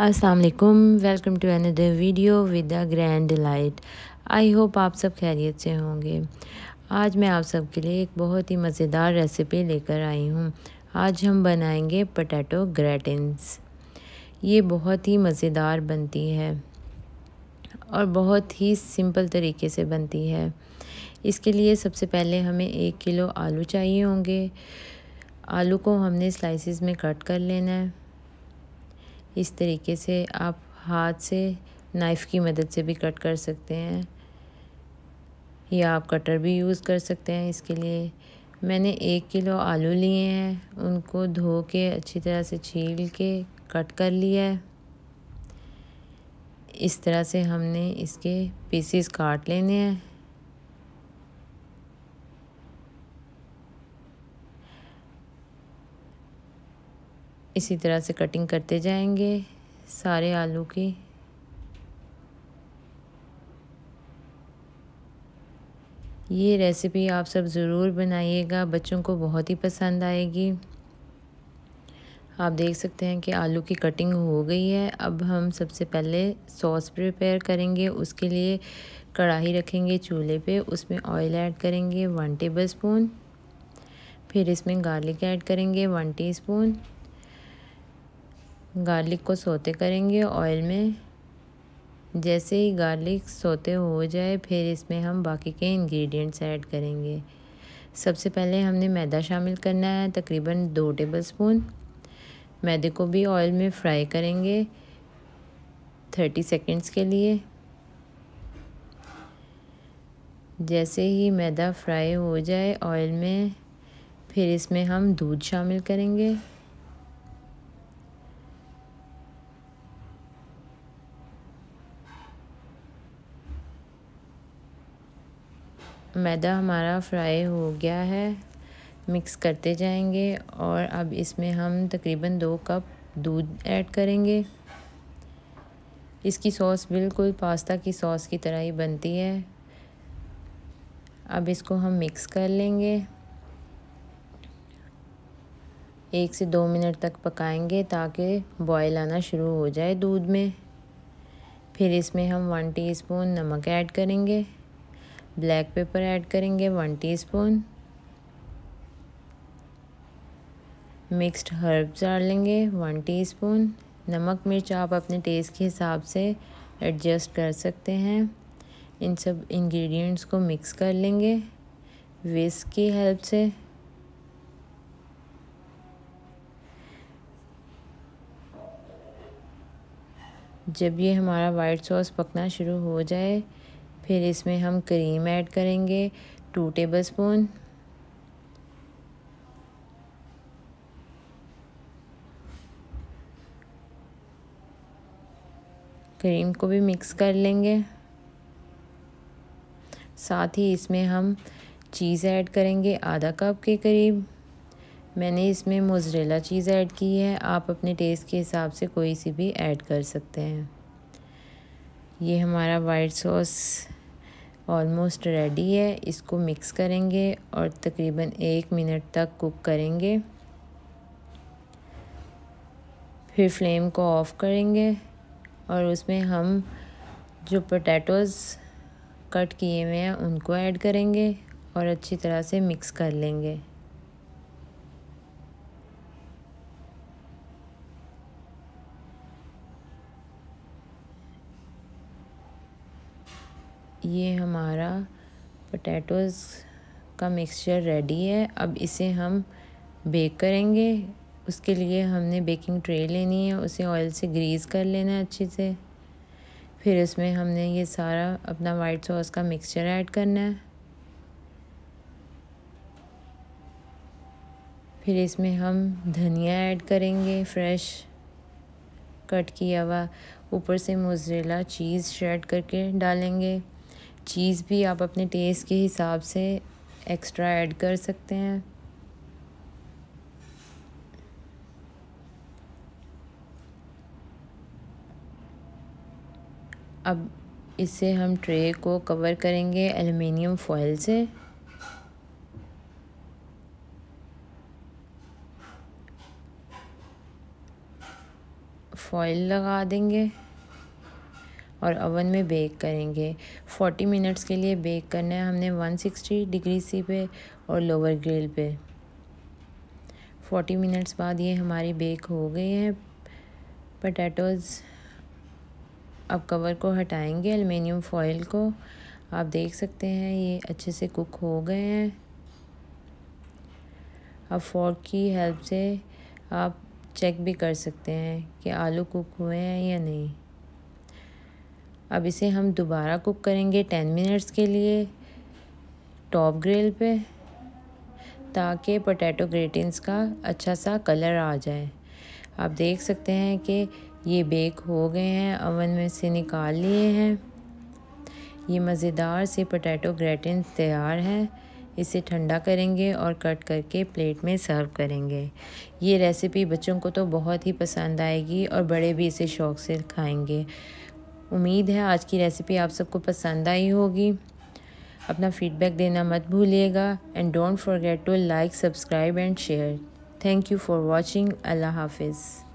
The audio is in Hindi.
असलकुम welcome to another video with a grand delight I hope आप सब खैरियत से होंगे आज मैं आप सब के लिए एक बहुत ही मज़ेदार रेसिपी लेकर आई हूँ आज हम बनाएंगे पटैटो ग्रेटिनस ये बहुत ही मज़ेदार बनती है और बहुत ही सिंपल तरीके से बनती है इसके लिए सबसे पहले हमें एक किलो आलू चाहिए होंगे आलू को हमने स्लाइसिस में कट कर लेना है इस तरीके से आप हाथ से नाइफ़ की मदद से भी कट कर सकते हैं या आप कटर भी यूज़ कर सकते हैं इसके लिए मैंने एक किलो आलू लिए हैं उनको धो के अच्छी तरह से छील के कट कर लिया है इस तरह से हमने इसके पीसीस काट लेने हैं इसी तरह से कटिंग करते जाएंगे सारे आलू की ये रेसिपी आप सब ज़रूर बनाइएगा बच्चों को बहुत ही पसंद आएगी आप देख सकते हैं कि आलू की कटिंग हो गई है अब हम सबसे पहले सॉस प्रिपेयर करेंगे उसके लिए कढ़ाई रखेंगे चूल्हे पे उसमें ऑयल ऐड करेंगे वन टेबल स्पून फिर इसमें गार्लिक ऐड करेंगे वन टीस्पून गार्लिक को सोते करेंगे ऑयल में जैसे ही गार्लिक सोते हो जाए फिर इसमें हम बाकी के इंग्रेडिएंट्स ऐड करेंगे सबसे पहले हमने मैदा शामिल करना है तकरीबन दो टेबल स्पून मैदे को भी ऑयल में फ्राई करेंगे थर्टी सेकेंड्स के लिए जैसे ही मैदा फ्राई हो जाए ऑयल में फिर इसमें हम दूध शामिल करेंगे मैदा हमारा फ्राई हो गया है मिक्स करते जाएंगे और अब इसमें हम तकरीबन दो कप दूध ऐड करेंगे इसकी सॉस बिल्कुल पास्ता की सॉस की तरह ही बनती है अब इसको हम मिक्स कर लेंगे एक से दो मिनट तक पकाएंगे ताकि बॉयल आना शुरू हो जाए दूध में फिर इसमें हम वन टीस्पून नमक ऐड करेंगे ब्लैक पेपर ऐड करेंगे वन टीस्पून मिक्स्ड हर्ब्स डाल लेंगे वन टीस्पून नमक मिर्च आप अपने टेस्ट के हिसाब से एडजस्ट कर सकते हैं इन सब इंग्रेडिएंट्स को मिक्स कर लेंगे विस्क की हेल्प से जब ये हमारा वाइट सॉस पकना शुरू हो जाए फिर इसमें हम क्रीम ऐड करेंगे टू टेबल स्पून क्रीम को भी मिक्स कर लेंगे साथ ही इसमें हम चीज़ ऐड करेंगे आधा कप के करीब मैंने इसमें मोजरेला चीज़ ऐड की है आप अपने टेस्ट के हिसाब से कोई सी भी ऐड कर सकते हैं ये हमारा वाइट सॉस ऑलमोस्ट रेडी है इसको मिक्स करेंगे और तकरीबन एक मिनट तक कुक करेंगे फिर फ्लेम को ऑफ़ करेंगे और उसमें हम जो पोटैटोज़ कट किए हुए हैं उनको ऐड करेंगे और अच्छी तरह से मिक्स कर लेंगे ये हमारा पोटैटोज़ का मिक्सचर रेडी है अब इसे हम बेक करेंगे उसके लिए हमने बेकिंग ट्रे लेनी है उसे ऑयल से ग्रीस कर लेना है अच्छे से फिर उसमें हमने ये सारा अपना वाइट सॉस का मिक्सचर ऐड करना है फिर इसमें हम धनिया ऐड करेंगे फ्रेश कट किया हुआ ऊपर से मोजरेला चीज़ श्रेड करके डालेंगे चीज़ भी आप अपने टेस्ट के हिसाब से एक्स्ट्रा ऐड कर सकते हैं अब इसे हम ट्रे को कवर करेंगे एल्युमिनियम फॉइल से फॉइल लगा देंगे और अवन में बेक करेंगे 40 मिनट्स के लिए बेक करना है हमने 160 डिग्री सी पे और लोअर ग्रिल पे 40 मिनट्स बाद ये हमारी बेक हो गई है पटैटोज़ अब कवर को हटाएंगे एलमिनियम फॉइल को आप देख सकते हैं ये अच्छे से कुक हो गए हैं अब फोर्क की हेल्प से आप चेक भी कर सकते हैं कि आलू कुक हुए हैं या नहीं अब इसे हम दोबारा कुक करेंगे टेन मिनट्स के लिए टॉप ग्रिल पे ताकि पोटैटो ग्रेटिंग्स का अच्छा सा कलर आ जाए आप देख सकते हैं कि ये बेक हो गए हैं अवन में से निकाल लिए हैं ये मज़ेदार से पोटैटो ग्रेटिन तैयार है इसे ठंडा करेंगे और कट करके प्लेट में सर्व करेंगे ये रेसिपी बच्चों को तो बहुत ही पसंद आएगी और बड़े भी इसे शौक़ से खाएंगे उम्मीद है आज की रेसिपी आप सबको पसंद आई होगी अपना फीडबैक देना मत भूलिएगा and don't forget to like subscribe and share thank you for watching अल्लाह हाफिज़